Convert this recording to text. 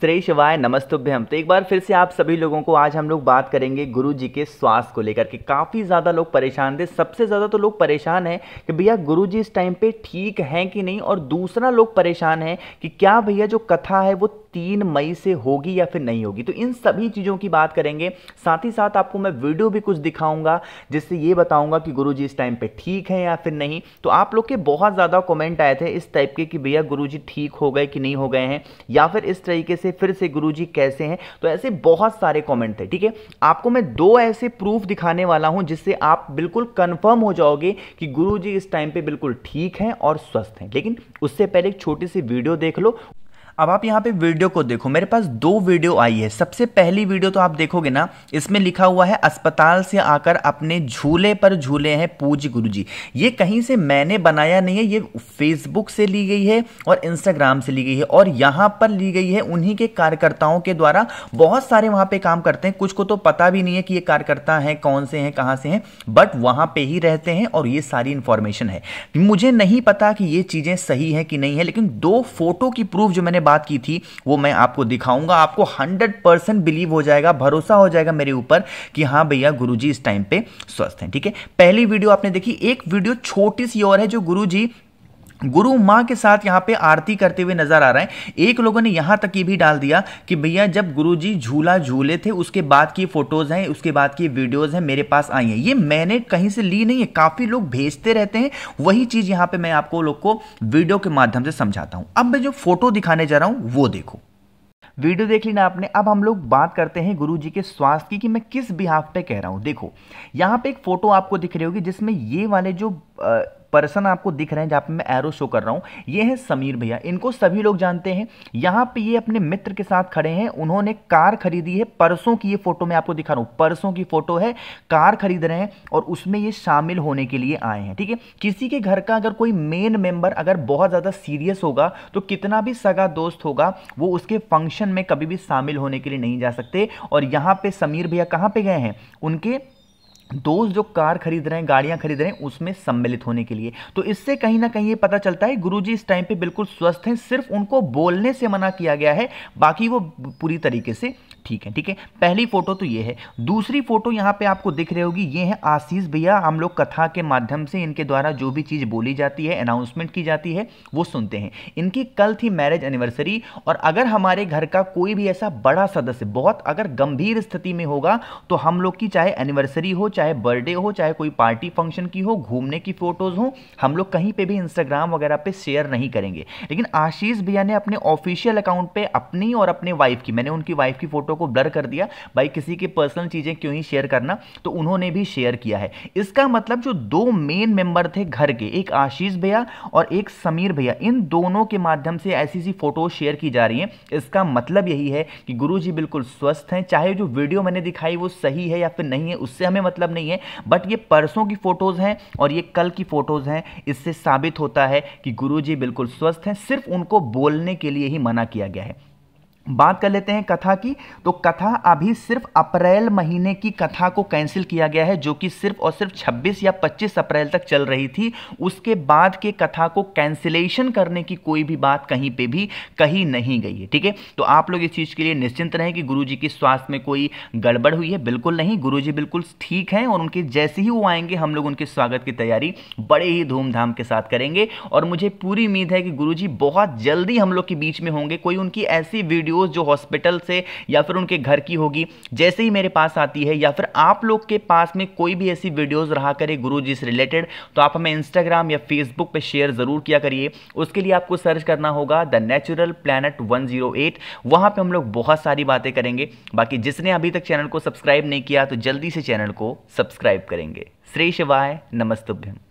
श्रेय शिवाय नमस्तुभ्यम तो एक बार फिर से आप सभी लोगों को आज हम लोग बात करेंगे गुरु जी के स्वास्थ्य को लेकर के काफ़ी ज़्यादा लोग परेशान थे सबसे ज़्यादा तो लोग परेशान हैं कि भैया गुरु जी इस टाइम पे ठीक हैं कि नहीं और दूसरा लोग परेशान हैं कि क्या भैया जो कथा है वो तीन मई से होगी या फिर नहीं होगी तो इन सभी चीज़ों की बात करेंगे साथ ही साथ आपको मैं वीडियो भी कुछ दिखाऊंगा जिससे ये बताऊंगा कि गुरु इस टाइम पे ठीक है या फिर नहीं तो आप लोग के बहुत ज़्यादा कॉमेंट आए थे इस टाइप के कि भैया गुरु ठीक हो गए कि नहीं हो गए हैं या फिर इस तरीके से फिर से गुरु कैसे हैं तो ऐसे बहुत सारे कॉमेंट थे ठीक है आपको मैं दो ऐसे प्रूफ दिखाने वाला हूँ जिससे आप बिल्कुल कन्फर्म हो जाओगे कि गुरु इस टाइम पर बिल्कुल ठीक हैं और स्वस्थ हैं लेकिन उससे पहले एक छोटी सी वीडियो देख लो अब आप यहाँ पे वीडियो को देखो मेरे पास दो वीडियो आई है सबसे पहली वीडियो तो आप देखोगे ना इसमें लिखा हुआ है अस्पताल से आकर अपने झूले पर झूले हैं पूज गुरु जी ये कहीं से मैंने बनाया नहीं है ये फेसबुक से ली गई है और इंस्टाग्राम से ली गई है और यहाँ पर ली गई है उन्हीं के कार्यकर्ताओं के द्वारा बहुत सारे वहाँ पर काम करते हैं कुछ को तो पता भी नहीं है कि ये कार्यकर्ता हैं कौन से हैं कहाँ से हैं बट वहाँ पर ही रहते हैं और ये सारी इंफॉर्मेशन है मुझे नहीं पता कि ये चीज़ें सही हैं कि नहीं है लेकिन दो फोटो की प्रूफ जो मैंने बात की थी वो मैं आपको दिखाऊंगा आपको हंड्रेड परसेंट बिलीव हो जाएगा भरोसा हो जाएगा मेरे ऊपर कि हाँ भैया गुरु इस टाइम पे स्वस्थ हैं ठीक है पहली वीडियो आपने देखी एक वीडियो छोटी सी और है जो गुरु जी गुरु माँ के साथ यहाँ पे आरती करते हुए नजर आ रहे हैं एक लोगों ने यहाँ तक ये भी डाल दिया कि भैया जब गुरु जी झूला झूले थे उसके बाद की फोटोज हैं उसके बाद की वीडियोज हैं मेरे पास आई हैं ये मैंने कहीं से ली नहीं है काफ़ी लोग भेजते रहते हैं वही चीज़ यहाँ पे मैं आपको लोग को वीडियो के माध्यम से समझाता हूँ अब मैं जो फोटो दिखाने जा रहा हूँ वो देखो वीडियो देख ली ना आपने अब हम लोग बात करते हैं गुरु जी के स्वास्थ्य की कि मैं किस बिहाफ पे कह रहा हूँ देखो यहाँ पे एक फोटो आपको दिख रही होगी जिसमें ये वाले जो आ, पर्सन आपको दिख रहे हैं जहाँ पे मैं एरो शो कर रहा हूँ ये है समीर भैया इनको सभी लोग जानते हैं यहाँ पे ये अपने मित्र के साथ खड़े हैं उन्होंने कार खरीदी है परसों की ये फोटो मैं आपको दिखा रहा हूँ परसों की फोटो है कार खरीद रहे हैं और उसमें ये शामिल होने के लिए आए हैं ठीक है थीके? किसी के घर का अगर कोई मेन मेंबर अगर बहुत ज़्यादा सीरियस होगा तो कितना भी सगा दोस्त होगा वो उसके फंक्शन में कभी भी शामिल होने के लिए नहीं जा सकते और यहाँ पर समीर भैया कहाँ पर गए हैं उनके दोस्त जो कार खरीद रहे हैं गाड़ियां खरीद रहे हैं उसमें सम्मिलित होने के लिए तो इससे कहीं ना कहीं ये पता चलता है गुरुजी इस टाइम पे बिल्कुल स्वस्थ हैं सिर्फ उनको बोलने से मना किया गया है बाकी वो पूरी तरीके से ठीक है ठीक है पहली फोटो तो ये है दूसरी फोटो यहाँ पे आपको दिख रही होगी ये है आशीष भैया हम लोग कथा के माध्यम से इनके द्वारा जो भी चीज़ बोली जाती है अनाउंसमेंट की जाती है वो सुनते हैं इनकी कल थी मैरिज एनिवर्सरी और अगर हमारे घर का कोई भी ऐसा बड़ा सदस्य बहुत अगर गंभीर स्थिति में होगा तो हम लोग की चाहे एनिवर्सरी हो चाहे बर्थडे हो चाहे कोई पार्टी फंक्शन की हो घूमने की फ़ोटोज़ हो हम लोग कहीं पे भी इंस्टाग्राम वगैरह पे शेयर नहीं करेंगे लेकिन आशीष भैया ने अपने ऑफिशियल अकाउंट पे अपनी और अपने वाइफ की मैंने उनकी वाइफ की फ़ोटो को ब्लर कर दिया भाई किसी की पर्सनल चीज़ें क्यों ही शेयर करना तो उन्होंने भी शेयर किया है इसका मतलब जो दो मेन मेंबर थे घर के एक आशीष भैया और एक समीर भैया इन दोनों के माध्यम से ऐसी सी फ़ोटो शेयर की जा रही है इसका मतलब यही है कि गुरु बिल्कुल स्वस्थ हैं चाहे जो वीडियो मैंने दिखाई वो सही है या फिर नहीं है उससे हमें मतलब मतलब नहीं है बट ये परसों की फ़ोटोज़ हैं और ये कल की फ़ोटोज़ हैं इससे साबित होता है कि गुरु जी बिल्कुल स्वस्थ हैं सिर्फ उनको बोलने के लिए ही मना किया गया है बात कर लेते हैं कथा की तो कथा अभी सिर्फ अप्रैल महीने की कथा को कैंसिल किया गया है जो कि सिर्फ और सिर्फ 26 या 25 अप्रैल तक चल रही थी उसके बाद के कथा को कैंसिलेशन करने की कोई भी बात कहीं पे भी कही नहीं गई है ठीक है तो आप लोग इस चीज़ के लिए निश्चिंत रहें कि गुरु जी के स्वास्थ्य में कोई गड़बड़ हुई है बिल्कुल नहीं गुरु जी बिल्कुल ठीक हैं और उनके जैसे ही वो आएंगे हम लोग उनके स्वागत की तैयारी बड़े ही धूमधाम के साथ करेंगे और मुझे पूरी उम्मीद है कि गुरु जी बहुत जल्दी हम लोग के बीच में होंगे कोई उनकी ऐसी वीडियो वीडियोस जो हॉस्पिटल से या फिर उनके घर की होगी जैसे ही मेरे पास आती है या फिर आप लोग के पास में कोई भी ऐसी वीडियोस रहा करे गुरु जी से रिलेटेड तो आप हमें इंस्टाग्राम या फेसबुक पर शेयर ज़रूर किया करिए उसके लिए आपको सर्च करना होगा the natural planet one zero eight वहाँ पर हम लोग बहुत सारी बातें करेंगे बाकी जिसने अभी तक चैनल को सब्सक्राइब नहीं किया तो जल्दी से चैनल को सब्सक्राइब करेंगे श्री शिवाय नमस्तुभ्यम